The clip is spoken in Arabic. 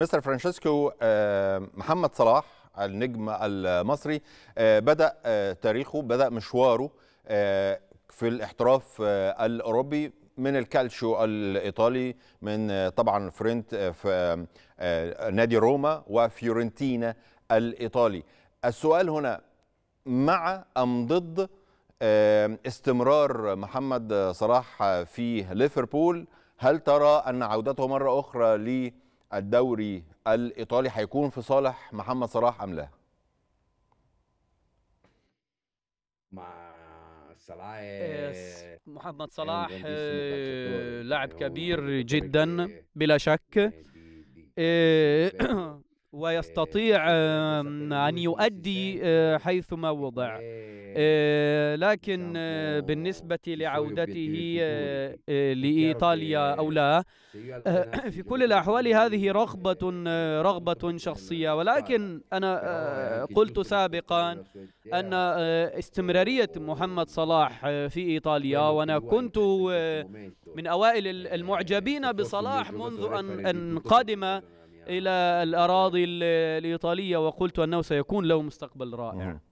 مستر فرانشيسكو آه، محمد صلاح النجم المصري آه، بدأ آه، تاريخه بدأ مشواره في الاحتراف الأوروبي من الكالشيو الإيطالي من طبعا فرنت في نادي روما وفيورنتينا الإيطالي السؤال هنا مع أم ضد استمرار محمد صلاح في ليفربول هل ترى أن عودته مرة أخرى ليه الدوري الايطالي هيكون في صالح محمد صلاح ام لا؟ مع صلاح آه، محمد صلاح آه، لاعب كبير جدا بلا شك آه، ويستطيع أن يؤدي آه، حيثما وضع إيه. آه، لكن آه، بالنسبة لعودته لإيطاليا أو لا في كل الأحوال هذه رغبة رغبة شخصية ولكن أنا قلت سابقا أن استمرارية محمد صلاح في إيطاليا وأنا كنت من أوائل المعجبين بصلاح منذ أن قدم إلى الأراضي الإيطالية وقلت أنه سيكون له مستقبل رائع نعم.